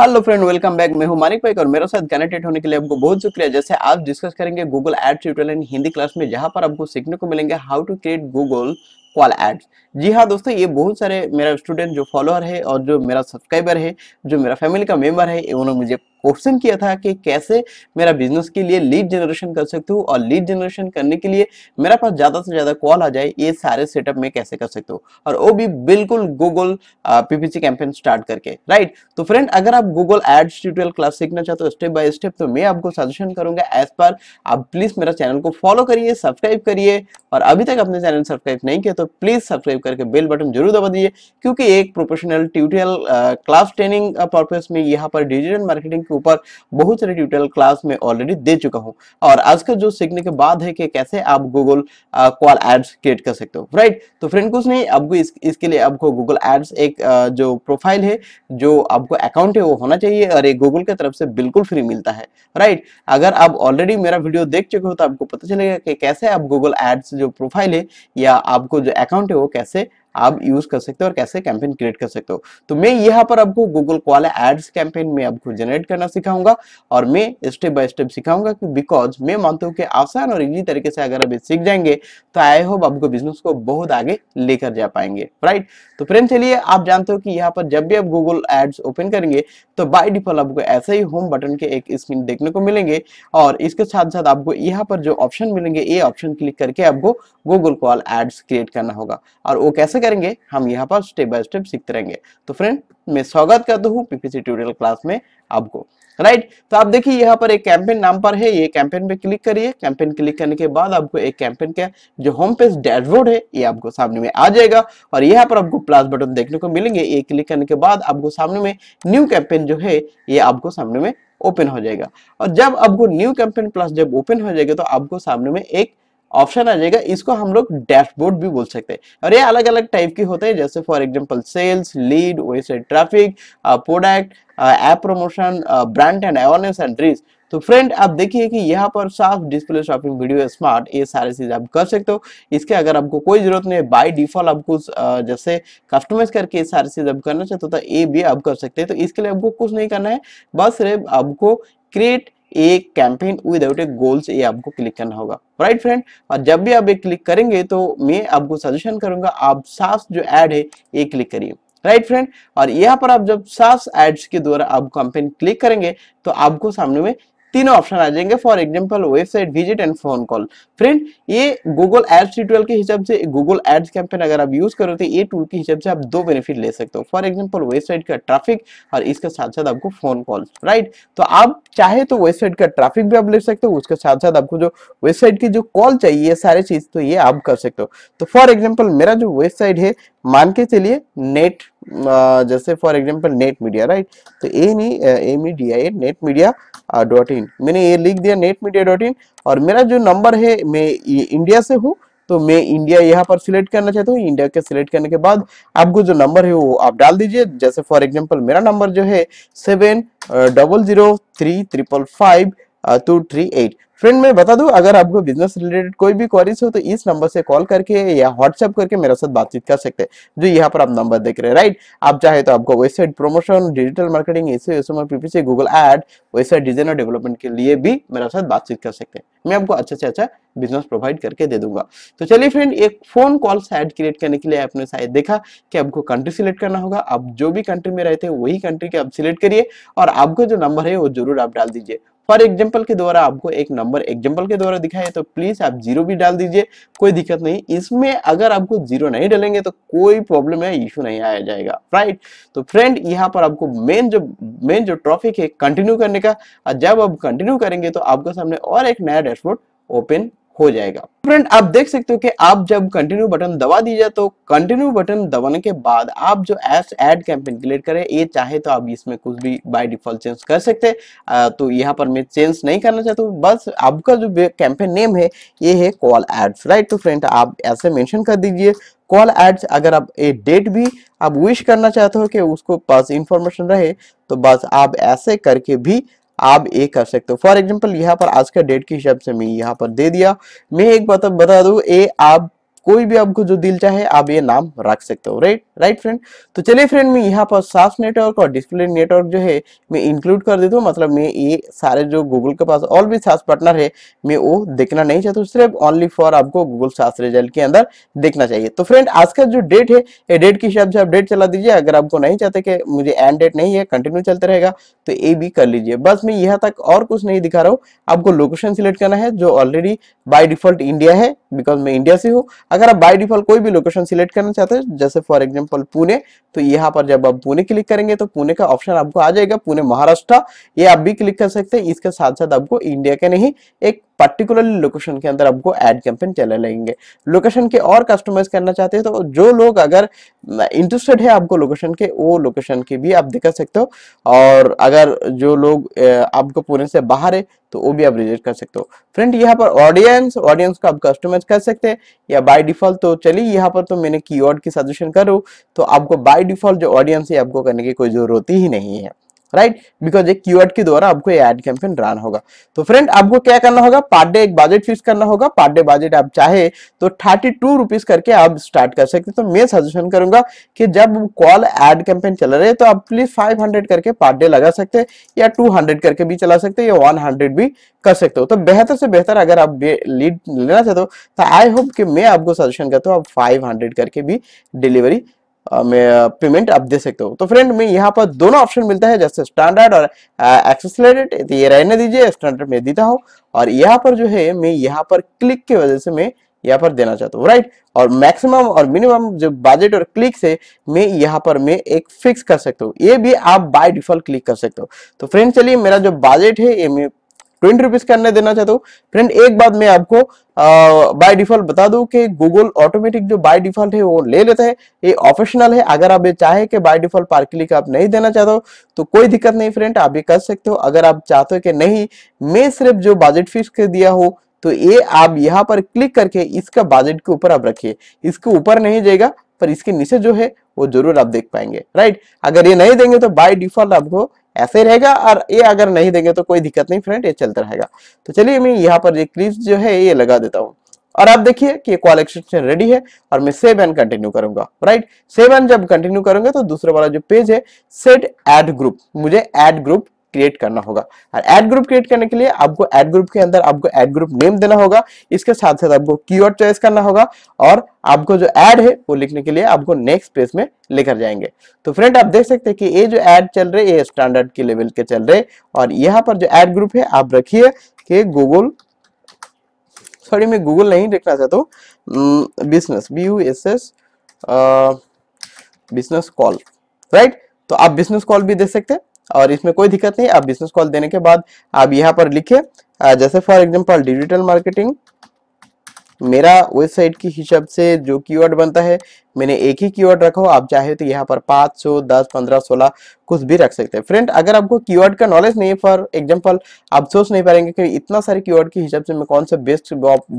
Hello friend welcome back मैं हूं मानिक भाई और मेरे साथ कनेक्टेड होने के लिए आपको बहुत शुक्रिया जैसे आप डिस्कस करेंगे Google ad tutorial in Hindi class में जहां पर आपको सीखने को मिलेंगे how to create Google call ads जी हाँ दोस्तों ये बहुत सारे मेरा स्टूडेंट जो फॉलोअर है और जो मेरा सब्सक्राइबर है जो मेरा फैमिली का मेंबर है उन्होंने मुझे क्वेश्चन किया था कि कैसे मेरा बिजनेस के लिए लीड जनरेशन कर सकती हूँ और लीड जनरेशन करने के लिए मेरा पास ज़्यादा से ज़्यादा कॉल आ जाए ये सारे सेटअप में कैसे कर सकते हो और वो भी बिल्कुल गूगल पीपीसी कैंपेन स्टार्ट करके राइट तो फ्रेंड अगर आप गूगल एड्स ट्यूटोरियल क्लास सीखना चाहते हो स्टेप बाय स्टेप तो मैं आपको सजेशन करूंगा एज पर आप प्लीज़ मेरा चैनल को फॉलो करिए सब्सक्राइब करिए और अभी तक अपने चैनल सब्सक्राइब नहीं किया तो प्लीज़ सब्सक्राइब सब्सक्राइब करके बेल बटन जरूर दबा दीजिए क्योंकि एक professional tutorial class training purpose में यहाँ पर डिजिटल मार्केटिंग के ऊपर बहुत सारे ट्यूटोरियल क्लास में ऑलरेडी दे चुका हूँ और आज का जो सीखने के बाद है कि कैसे आप गूगल कॉल एड्स क्रिएट कर सकते हो राइट तो फ्रेंड कुछ नहीं आपको इस, इसके लिए आपको गूगल एड्स एक जो प्रोफाइल है जो आपको अकाउंट है वो होना चाहिए और ये गूगल की तरफ से बिल्कुल फ्री मिलता है राइट अगर आप ऑलरेडी मेरा वीडियो देख चुके हो तो आपको पता चलेगा कि कैसे आप गूगल एड्स जो प्रोफाइल है या आपको जो अकाउंट है वो कैसे C'est आप यूज कर सकते हो और कैसे कैंपेन क्रिएट कर सकते हो तो मैं यहाँ पर आपको गूगल कॉल एड्स कैंपेन में आपको जनरेट करना सिखाऊंगा और मैं स्टेप बाय स्टेप सिखाऊंगा कि बिकॉज मैं मानता हूँ कि आसान और इजी तरीके से अगर आप सीख जाएंगे तो आई होप आपको बिजनेस को बहुत आगे लेकर जा पाएंगे राइट तो फ्रेंड चलिए आप जानते हो कि यहाँ पर जब भी आप गूगल एड्स ओपन करेंगे तो बाई डिफॉल्ट आपको ऐसे ही होम बटन के एक स्क्रीन देखने को मिलेंगे और इसके साथ साथ आपको यहाँ पर जो ऑप्शन मिलेंगे ये ऑप्शन क्लिक करके आपको गूगल कॉल एड्स क्रिएट करना होगा और वो कैसे कैसे करेंगे हम यहाँ पर स्टेप बाय स्टेप सीखते रहेंगे तो फ्रेंड मैं स्वागत करता हूँ पीपीसी ट्यूटोरियल क्लास में आपको राइट right? तो आप देखिए यहाँ पर एक कैंपेन नाम पर है ये कैंपेन पे क्लिक करिए कैंपेन क्लिक करने के बाद आपको एक कैंपेन का जो होम पेज डैशबोर्ड है ये आपको सामने में आ जाएगा और यहाँ पर आपको प्लस बटन देखने को मिलेंगे ये क्लिक करने के बाद आपको सामने में न्यू कैंपेन जो है ये आपको सामने में ओपन हो जाएगा और जब आपको न्यू कैंपेन प्लस जब ओपन हो जाएगा तो आपको सामने में एक ऑप्शन आ जाएगा इसको हम लोग डैशबोर्ड भी बोल सकते हैं और ये अलग अलग टाइप के होते हैं जैसे for example sales lead website traffic product app promotion brand and awareness and reach तो फ्रेंड आप देखिए कि यहाँ पर साफ डिस्प्ले शॉपिंग वीडियो स्मार्ट ये सारे चीज़ आप कर सकते हो इसके अगर आपको कोई जरूरत नहीं है बाई डिफॉल्ट आपको जैसे कस्टमाइज करके ये सारी चीज़ आप करना चाहते हो तो ये भी आप कर सकते हैं तो इसके लिए आपको कुछ नहीं करना है बस सिर्फ आपको create a campaign without a goals ये आपको क्लिक करना होगा राइट फ्रेंड और जब भी आप ये क्लिक करेंगे तो मैं आपको सजेशन करूंगा आप सास जो एड है ये क्लिक करिए राइट फ्रेंड और यहाँ पर आप जब सास एड्स के द्वारा आप कंपेन क्लिक करेंगे तो आपको सामने में तीनों ऑप्शन आ जाएंगे for example website visit and phone call friend ये गूगल एड्स ट्यूटोरियल के हिसाब से गूगल एड्स कैंपेन अगर आप यूज करो तो ये टूल के हिसाब से आप दो बेनिफिट ले सकते हो फॉर एग्जाम्पल वेबसाइट का ट्रैफिक और इसके साथ साथ आपको फोन कॉल राइट तो आप चाहे तो वेबसाइट का ट्रैफिक भी आप ले सकते हो उसके साथ साथ आपको जो वेबसाइट की जो कॉल चाहिए सारी चीज तो ये आप कर सकते हो तो फॉर एग्जाम्पल मेरा जो वेबसाइट है मान के चलिए नेट जैसे for example net media right तो ए नहीं A E D I net media dot in मैंने ये लिख दिया नेट मीडिया डॉट इन और मेरा जो नंबर है मैं इंडिया से हूँ तो मैं इंडिया यहाँ पर सिलेक्ट करना चाहता हूँ इंडिया के सिलेक्ट करने के बाद आपको जो नंबर है वो आप डाल दीजिए जैसे फॉर एग्जाम्पल मेरा नंबर जो है seven double zero three triple five two three eight friend मैं बता दूं अगर आपको बिजनेस रिलेटेड कोई भी क्वारीज हो तो इस नंबर से कॉल करके या व्हाट्सएप करके मेरे साथ बातचीत कर सकते हैं जो यहाँ पर आप नंबर देख रहे हैं राइट आप चाहे तो आपको website promotion digital marketing PPC Google ad website design और डेवलपमेंट के लिए भी मेरे साथ बातचीत कर सकते हैं मैं आपको अच्छे से अच्छा बिजनेस प्रोवाइड करके दे दूंगा तो चलिए फ्रेंड एक फोन कॉल साइड क्रिएट करने के लिए आपने शायद देखा कि आपको कंट्री सिलेक्ट करना होगा आप जो भी कंट्री में रहते हैं वही कंट्री के आप सिलेक्ट करिए और आपको जो नंबर है वो जरूर आप डाल दीजिए फॉर एग्जाम्पल के द्वारा आपको एक नंबर एग्जाम्पल के द्वारा दिखाए तो प्लीज आप जीरो भी डाल दीजिए कोई दिक्कत नहीं इसमें अगर आपको जीरो नहीं डालेंगे तो कोई प्रॉब्लम है इशू नहीं आया जाएगा राइट तो फ्रेंड यहाँ पर आपको मेन जो मेन जो ट्रॉफिक है कंटिन्यू करने का जब आप कंटिन्यू करेंगे तो आपके सामने और एक नया डैशबोर्ड ओपन हो जाएगा फ्रेंड आप देख सकते हो कि आप जब कंटिन्यू बटन दबा दीजिए तो कंटिन्यू बटन दबाने के बाद आप जो एस एड कैंपेन क्रिएट करें ये चाहे तो आप इसमें कुछ भी बाय डिफॉल्ट चेंज कर सकते हैं तो यहाँ पर मैं चेंज नहीं करना चाहता हूँ बस आपका जो कैंपेन नेम है ये है कॉल एड्स राइट तो फ्रेंड आप ऐसे मैंशन कर दीजिए कॉल एड्स अगर आप ये डेट भी आप विश करना चाहते हो कि उसको पास इंफॉर्मेशन रहे तो बस आप ऐसे करके भी आप ए कर सकते हो फॉर एग्जाम्पल यहाँ पर आज का डेट के हिसाब से मैं यहाँ पर दे दिया मैं एक बात बता, बता दूँ ए आप कोई भी आपको जो दिल चाहे आप ये नाम रख सकते हो राइट राइट फ्रेंड तो चलिए फ्रेंड मैं यहाँ पर साफ नेटवर्क और डिस्प्ले नेटवर्क जो है मैं इंक्लूड कर देता हूँ मतलब मैं ये सारे जो गूगल के पास और भी साफ पार्टनर है मैं वो देखना नहीं चाहता हूँ सिर्फ ओनली फॉर आपको गूगल साफ रिजल्ट के अंदर देखना चाहिए तो फ्रेंड आज का जो डेट है ये डेट के हिसाब से आप डेट चला दीजिए अगर आपको नहीं चाहते कि मुझे एंड डेट नहीं है कंटिन्यू चलते रहेगा तो ये भी कर लीजिए बस मैं यहाँ तक और कुछ नहीं दिखा रहा हूँ आपको लोकेशन सिलेक्ट करना है जो ऑलरेडी बाय डिफॉल्ट इंडिया है बिकॉज मैं इंडिया से हूँ अगर आप बाय डिफॉल्ट कोई भी लोकेशन सिलेक्ट करना चाहते हैं जैसे फॉर एग्जाम्पल पुणे तो यहाँ पर जब आप पुणे क्लिक करेंगे तो पुणे का ऑप्शन आपको आ जाएगा पुणे महाराष्ट्र ये आप भी क्लिक कर सकते हैं इसके साथ साथ आपको इंडिया के नहीं एक पर्टिकुलरली लोकेशन के अंदर आपको एड कैंपेन चलने लगेंगे लोकेशन के और कस्टमाइज करना चाहते हैं तो जो लोग अगर इंटरेस्टेड है आपको लोकेशन के वो लोकेशन के भी आप दिखा सकते हो और अगर जो लोग आपको पुणे से बाहर है तो वो भी आप रिजेक्ट कर सकते हो फ्रेंड यहाँ पर ऑडियंस ऑडियंस को आप कस्टमाइज कर सकते हैं या बाय डिफॉल्ट तो चलिए यहाँ पर तो मैंने कीवर्ड की सजेशन करूँ तो आपको बाय डिफॉल्ट जो ऑडियंस है आपको करने की कोई जरूरत ही नहीं है राइट बिकॉज एक कीवर्ड के द्वारा आपको एड कैंपेन रन होगा तो फ्रेंड आपको क्या करना होगा पार्ट डे एक बजट फिक्स करना होगा पार्ट डे बजट आप चाहे तो थर्टी टू रुपीज करके आप स्टार्ट कर सकते तो मैं सजेशन करूंगा कि जब कॉल एड कैंपेन चल रहे तो आप प्लीज फाइव हंड्रेड करके पार्ट डे लगा सकते हैं या टू हंड्रेड करके भी चला सकते या वन हंड्रेड भी कर सकते हो तो बेहतर से बेहतर अगर आप लीड लेना चाहते हो तो आई होप कि मैं आपको सजेशन करता हूँ आप फाइव करके भी डिलीवरी पेमेंट आप दे सकते हो तो फ्रेंड में यहाँ पर दोनों ऑप्शन मिलता है जैसे स्टैंडर्ड और एक्सेसरेट तो ये रहने दीजिए स्टैंडर्ड में देता हूँ और यहाँ पर जो है मैं यहाँ पर क्लिक की वजह से मैं यहाँ पर देना चाहता हूँ राइट और मैक्सिमम और मिनिमम जो बजट और क्लिक से मैं यहाँ पर मैं एक फिक्स कर सकता हूँ ये भी आप बाय डिफॉल्ट क्लिक कर सकते हो तो फ्रेंड चलिए मेरा जो बजट है ये मैं ट्वेंटी रुपीज के अंदर देना चाहते हो फ्रेंड एक बात मैं आपको बाय डिफॉल्ट बता दू कि गूगल ऑटोमेटिक जो बाय डिफॉल्ट है वो ले लेता है ये ऑप्शनल है अगर आप ये चाहे कि बाय डिफॉल्ट पार क्लिक आप नहीं देना चाहते हो तो कोई दिक्कत नहीं फ्रेंड आप ये कर सकते हो अगर आप चाहते हो कि नहीं मैं सिर्फ जो बजट फिक्स के दिया हो तो ये आप यहाँ पर क्लिक करके इसका बजट के ऊपर आप रखिए इसके ऊपर नहीं जाएगा पर इसके नीचे जो है वो जरूर आप देख पाएंगे राइट अगर ये नहीं देंगे तो बाय डिफॉल्ट आपको ऐसे रहेगा और ये अगर नहीं देंगे तो कोई दिक्कत नहीं फ्रेंड ये चलता रहेगा तो चलिए मैं यहाँ पर ये क्लिप जो है ये लगा देता हूँ और आप देखिए कि कॉल एक्सटेंशन रेडी है और मैं सेव एंड कंटिन्यू करूंगा राइट सेव एंड जब कंटिन्यू करूंगा तो दूसरा वाला जो पेज है सेट एड ग्रुप मुझे एड ग्रुप क्रिएट करना होगा और एड ग्रुप क्रिएट करने के लिए आपको एड ग्रुप के अंदर आपको एड ग्रुप नेम देना होगा इसके साथ साथ आपको कीवर्ड चॉइस करना होगा और आपको जो एड है वो लिखने के लिए आपको नेक्स्ट पेज में लेकर जाएंगे तो फ्रेंड आप देख सकते हैं कि ये जो एड चल रहे ये स्टैंडर्ड के लेवल के चल रहे और यहाँ पर जो एड ग्रुप है आप रखिए कि गूगल सॉरी मैं गूगल नहीं देखना चाहता हूँ business B U S S business call right तो आप बिजनेस कॉल भी दे सकते हैं और इसमें कोई दिक्कत नहीं आप बिजनेस कॉल देने के बाद आप यहाँ पर लिखे जैसे फॉर एग्जाम्पल डिजिटल मार्केटिंग मेरा वेबसाइट के हिसाब से जो कीवर्ड बनता है मैंने एक ही कीवर्ड रखा हो आप चाहे तो यहाँ पर पाँच सौ दस पंद्रह सोलह कुछ भी रख सकते हैं फ्रेंड अगर आपको कीवर्ड का नॉलेज नहीं है फॉर एग्जाम्पल आप सोच नहीं पाएंगे कि इतना सारे कीवर्ड के हिसाब से मैं कौन सा बेस्ट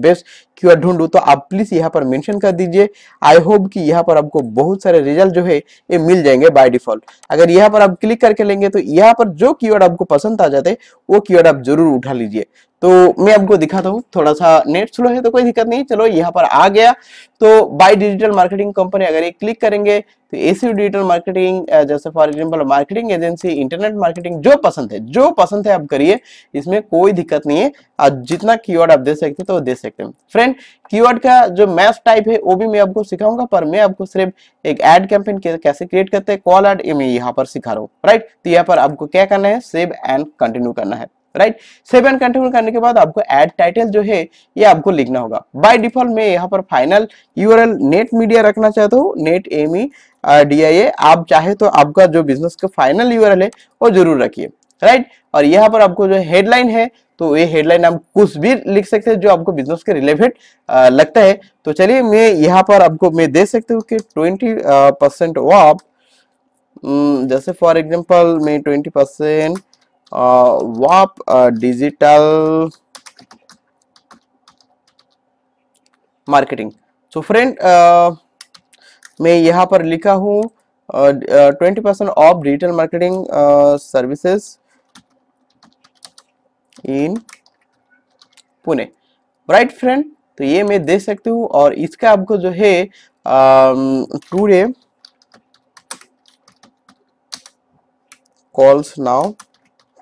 बेस्ट कीवर्ड ढूंढूँ तो आप प्लीज यहाँ पर मेंशन कर दीजिए आई होप कि यहाँ पर आपको बहुत सारे रिजल्ट जो है ये मिल जाएंगे बाय डिफॉल्ट अगर यहाँ पर आप क्लिक करके लेंगे तो यहाँ पर जो कीवर्ड आपको पसंद आ जाते वो कीवर्ड आप जरूर उठा लीजिए तो मैं आपको दिखाता हूँ थोड़ा सा नेट स्लो है तो कोई दिक्कत नहीं चलो यहाँ पर आ गया तो buy digital marketing company company अगर ये क्लिक करेंगे तो एसीयू डिजिटल मार्केटिंग जैसे for example marketing agency internet marketing जो पसंद है जो पसंद है आप करिए इसमें कोई दिक्कत नहीं है और जितना कीवर्ड आप दे सकते तो दे सकते हैं फ्रेंड कीवर्ड का जो मैथ टाइप है वो भी मैं आपको सिखाऊंगा पर मैं आपको सिर्फ एक एड कैंपेन कैसे क्रिएट करते हैं कॉल एड मैं यहाँ पर सिखा रहा हूँ राइट तो यहाँ पर आपको क्या करना है सेव एंड कंटिन्यू करना है राइट सेवन कंटिन्यू करने के बाद आपको एड टाइटल जो है ये आपको लिखना होगा बाय डिफॉल्ट मैं यहाँ पर फाइनल यूआरएल नेट मीडिया रखना चाहता हूँ net M E D I A आप चाहे तो आपका जो बिजनेस का फाइनल यूआरएल है वो जरूर रखिए राइट और यहाँ पर आपको जो हेडलाइन है तो ये हेडलाइन आप कुछ भी लिख सकते हैं जो आपको बिजनेस के रिलेटेड uh, लगता है तो चलिए मैं यहाँ पर आपको मैं दे सकती हूँ कि ट्वेंटी परसेंट वो आप जैसे फॉर एग्जांपल मैं ट्वेंटी परसेंट वाप डिजिटल मार्केटिंग सो फ्रेंड मैं यहाँ पर लिखा हूँ twenty percent off digital marketing services in Pune right friend तो ये मैं दे सकती हूँ और इसका आपको जो है टूडे कॉल्स नाउ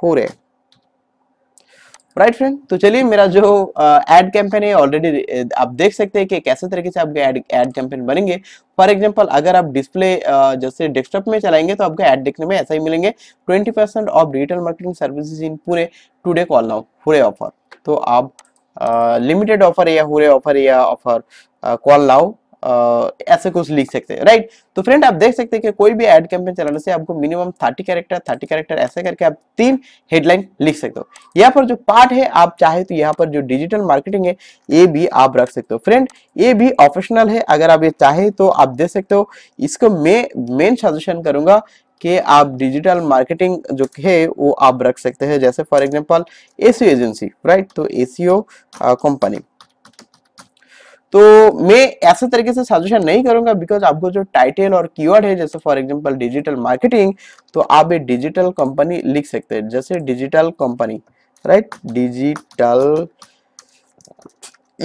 हो रहे राइट फ्रेंड तो चलिए मेरा जो एड कैंपेन है ऑलरेडी आप देख सकते हैं कि कैसे तरीके से आपके एड एड कैंपेन बनेंगे फॉर एग्जांपल अगर आप डिस्प्ले जैसे डेस्कटॉप में चलाएंगे तो आपको एड देखने में ऐसा ही मिलेंगे 20 percent off digital marketing services in पूरे टुडे कॉल नाउ पूरे ऑफर तो आप लिमिटेड ऑफर या पूरे ऑफर या ऑफर कॉल नाउ ऐसे कुछ लिख सकते हैं राइट तो फ्रेंड आप देख सकते हैं कि कोई भी एड कैंपेन चलाने से आपको minimum thirty character thirty character ऐसे करके आप तीन हेडलाइन लिख सकते हो यहाँ पर जो पार्ट है आप चाहे तो यहाँ पर जो डिजिटल मार्केटिंग है ये भी आप रख सकते हो फ्रेंड ये भी ऑप्शनल है अगर आप ये चाहे तो आप देख सकते हो इसको मैं मेन सजेशन करूंगा कि आप डिजिटल मार्केटिंग जो है वो आप रख सकते हैं जैसे for example SEO agency right तो एसीओ कंपनी तो मैं ऐसे तरीके से सजेशन नहीं करूंगा बिकॉज आपको जो टाइटल और कीवर्ड है जैसे फॉर एग्जांपल डिजिटल मार्केटिंग तो आप ये डिजिटल कंपनी लिख सकते हैं जैसे डिजिटल कंपनी राइट डिजिटल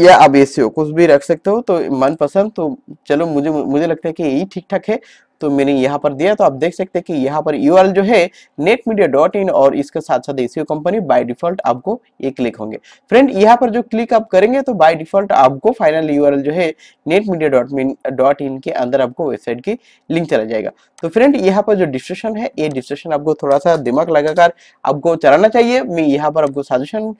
या आप ऐसे हो e कुछ भी रख सकते हो तो मन पसंद तो चलो मुझे मुझे लगता है कि यही ठीक ठाक है तो मैंने यहाँ पर दिया तो आप देख सकते हैं कि यहाँ पर यू जो है नेट मीडिया डॉट इन और इसके साथ साथ एसीओ कंपनी बाय डिफॉल्ट आपको ये क्लिक होंगे फ्रेंड यहाँ पर जो क्लिक आप करेंगे तो बाय डिफॉल्ट आपको फाइनल यू जो है नेट मीडिया डॉट इन के अंदर आपको वेबसाइट की लिंक चला जाएगा तो फ्रेंड यहाँ पर जो डिस्क्रिप्शन है ये डिस्क्रिप्शन आपको थोड़ा सा दिमाग लगाकर आपको चलाना चाहिए मैं यहाँ पर आपको सजेशन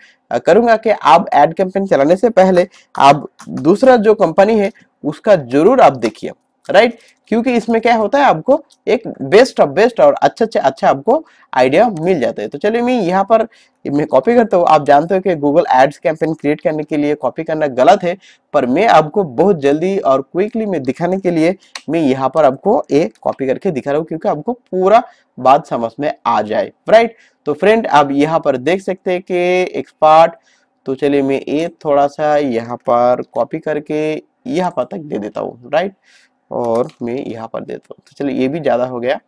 करूंगा कि आप एड कैंपेन चलाने से पहले आप दूसरा जो कंपनी है उसका जरूर आप देखिए राइट क्योंकि इसमें क्या होता है आपको एक बेस्ट ऑफ बेस्ट और अच्छा से अच्छा आपको आइडिया मिल जाता है तो चलिए मैं यहाँ पर मैं कॉपी करता हूँ आप जानते हो कि गूगल एड्स कैंपेन क्रिएट करने के लिए कॉपी करना गलत है पर मैं आपको बहुत जल्दी और क्विकली मैं दिखाने के लिए मैं यहाँ पर आपको ए कॉपी करके दिखा रहा हूँ क्योंकि आपको पूरा बात समझ में आ जाए राइट तो फ्रेंड आप यहाँ पर देख सकते हैं कि एक्सपार्ट तो चलिए मैं ये थोड़ा सा यहाँ पर कॉपी करके यहाँ पर तक दे देता हूँ राइट और मैं यहाँ पर देता हूँ तो चलिए ये भी ज़्यादा हो गया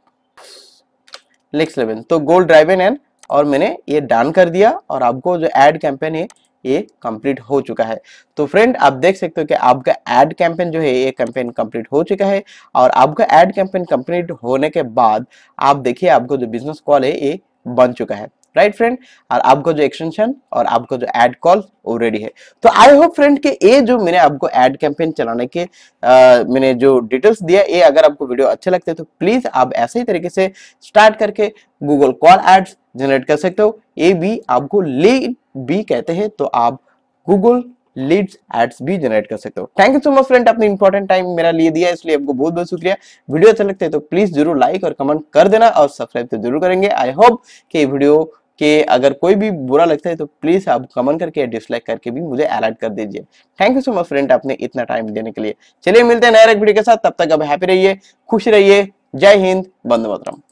नेक्स्ट लेवन तो गोल ड्राइवेन एंड और मैंने ये डन कर दिया और आपको जो एड कैंपेन है ये कंप्लीट हो चुका है तो फ्रेंड आप देख सकते हो कि आपका एड कैंपेन जो है ये कैंपेन कंप्लीट हो चुका है और आपका एड कैंपेन कंप्लीट होने के बाद आप देखिए आपको जो बिजनेस कॉल है ये बन चुका है राइट फ्रेंड और आपका जो एक्सटेंशन और आपका जो एड कॉल वो रेडी है तो आई होप फ्रेंड कि ये जो मैंने आपको एड कैंपेन चलाने के आ, मैंने जो डिटेल्स दिया ये अगर आपको वीडियो अच्छे लगते हैं तो प्लीज आप ऐसे ही तरीके से स्टार्ट करके गूगल कॉल एड्स जनरेट कर सकते हो ये भी आपको लीड भी कहते हैं तो आप गूगल लीड्स एड्स भी जनरेट कर सकते हो thank you so much friend आपने इंपॉर्टेंट टाइम मेरा लिए दिया इसलिए आपको बहुत बहुत शुक्रिया वीडियो अच्छा लगता है तो प्लीज जरूर लाइक और कमेंट कर देना और सब्सक्राइब तो जरूर करेंगे आई होप कि वीडियो कि अगर कोई भी बुरा लगता है तो प्लीज़ आप कमेंट करके डिसलाइक करके भी मुझे अलर्ट कर दीजिए thank you so much friend आपने इतना टाइम देने के लिए चलिए मिलते हैं नए वीडियो के साथ तब तक आप हैप्पी रहिए खुश रहिए जय हिंद बंद मतरम